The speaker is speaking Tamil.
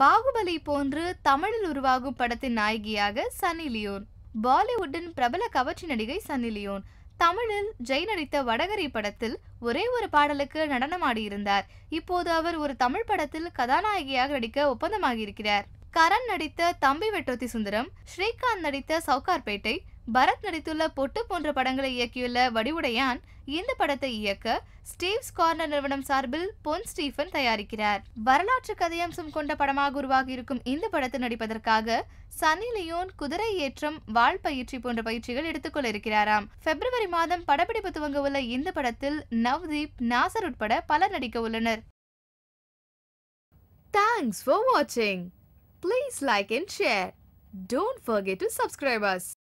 பாகுபலி போன்று தமிழில் உருவாகும் படத்தின் நாயகியாக சன்னி லியோன் பாலிவுட்டின் பிரபல கவர்ச்சி நடிகை சன்னி லியோன் தமிழில் ஜெய் நடித்த வடகரி படத்தில் ஒரே ஒரு பாடலுக்கு நடனமாடியிருந்தார் இப்போது அவர் ஒரு தமிழ் படத்தில் கதாநாயகியாக நடிக்க ஒப்பந்தமாகியிருக்கிறார் கரண் நடித்த தம்பி வெட்டோத்தி சுந்தரம் ஸ்ரீகாந்த் நடித்த சவுகார்பேட்டை பரத் நடித்துள்ள பொட்டு போன்ற படங்களை இயக்கியுள்ள வடிவுடையான் இந்த படத்தை இயக்க ஸ்டீவ்ஸ் கார்னர் நிறுவனம் சார்பில் பொன் ஸ்டீஃபன் தயாரிக்கிறார் வரலாற்று கதையம்சம் கொண்ட படமாக உருவாகி இருக்கும் இந்த படத்தில் நடிப்பதற்காக சனி லியோன் குதிரை ஏற்றம் வாழ் பயிற்சி போன்ற பயிற்சிகள் எடுத்துக்கொள்ள இருக்கிறாராம் பிப்ரவரி மாதம் படப்பிடிப்பு துவங்க உள்ள இந்த படத்தில் நவ்தீப் நாசர் உட்பட பலர் நடிக்க உள்ளனர் தேங்க்ஸ் ஃபார் வாட்சிங் please like and share don't forget to subscribers